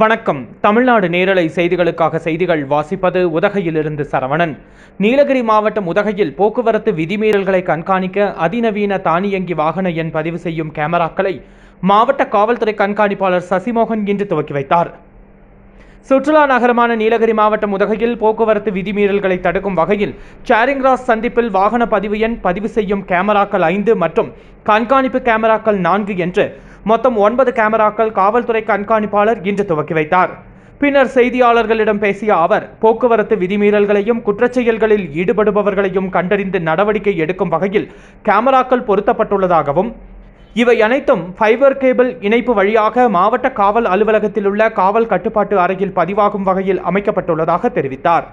வணக்கம் தமிழ்நாடு நேரலை செய்திகளுக்காக செய்திகள் வாசிப்பது உதகையிலிருந்து சரவணன் நீலகிரி மாவட்டம் உதகையில் போக்குவரத்து விதிமீறல்களை கண்காணிக்க அதிநவீன தானியங்கி வாகன எண் பதிவு செய்யும் கேமராக்களை மாவட்ட காவல்துறை கண்காணிப்பாளர் சசிமோகன் இன்று துவக்கி வைத்தார் சுற்றுலா நகரமான நீலகிரி மாவட்டம் உதகையில் போக்குவரத்து விதிமீறல்களை தடுக்கும் வகையில் சாரிங்ராஸ் சந்திப்பில் வாகன பதிவு எண் பதிவு செய்யும் கேமராக்கள் ஐந்து மற்றும் கண்காணிப்பு கேமராக்கள் நான்கு என்று மொத்தம் ஒன்பது கேமராக்கள் காவல்துறை கண்காணிப்பாளர் இன்று துவக்கி வைத்தார் பின்னர் செய்தியாளர்களிடம் பேசிய அவர் போக்குவரத்து விதிமீறல்களையும் குற்றச்செயல்களில் ஈடுபடுபவர்களையும் கண்டறிந்து நடவடிக்கை எடுக்கும் வகையில் கேமராக்கள் பொருத்தப்பட்டுள்ளதாகவும் இவை அனைத்தும் ஃபைபர் கேபிள் இணைப்பு வழியாக மாவட்ட காவல் அலுவலகத்தில் உள்ள காவல் கட்டுப்பாட்டு அறையில் பதிவாகும் வகையில் அமைக்கப்பட்டுள்ளதாக தெரிவித்தார்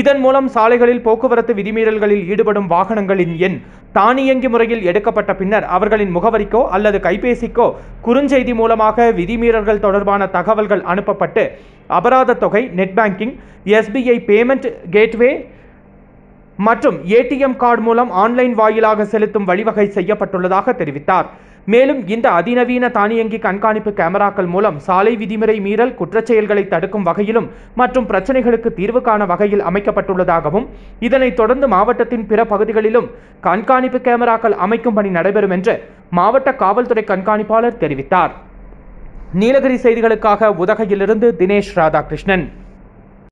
இதன் மூலம் சாலைகளில் போக்குவரத்து விதிமீறல்களில் ஈடுபடும் வாகனங்களின் எண் தானியங்கி முறையில் எடுக்கப்பட்ட பின்னர் அவர்களின் முகவரிக்கோ அல்லது கைபேசிக்கோ குறுஞ்செய்தி மூலமாக விதிமீறல்கள் தொடர்பான தகவல்கள் அனுப்பப்பட்டு அபராத தொகை net banking SBI payment gateway மற்றும் ஏடிஎம் கார்டு மூலம் ஆன்லைன் வாயிலாக செலுத்தும் வழிவகை செய்யப்பட்டுள்ளதாக தெரிவித்தார் மேலும் இந்த அதிநவீன தானியங்கி கண்காணிப்பு கேமராக்கள் மூலம் சாலை விதிமுறை மீறல் குற்றச்செயல்களை தடுக்கும் வகையிலும் மற்றும் பிரச்சினைகளுக்கு தீர்வு காண வகையில் அமைக்கப்பட்டுள்ளதாகவும் இதனைத் தொடர்ந்து மாவட்டத்தின் பிற பகுதிகளிலும் கண்காணிப்பு கேமராக்கள் அமைக்கும் பணி நடைபெறும் என்று மாவட்ட காவல்துறை கண்காணிப்பாளர் தெரிவித்தார் நீலகிரி செய்திகளுக்காக உதகையிலிருந்து தினேஷ் ராதாகிருஷ்ணன்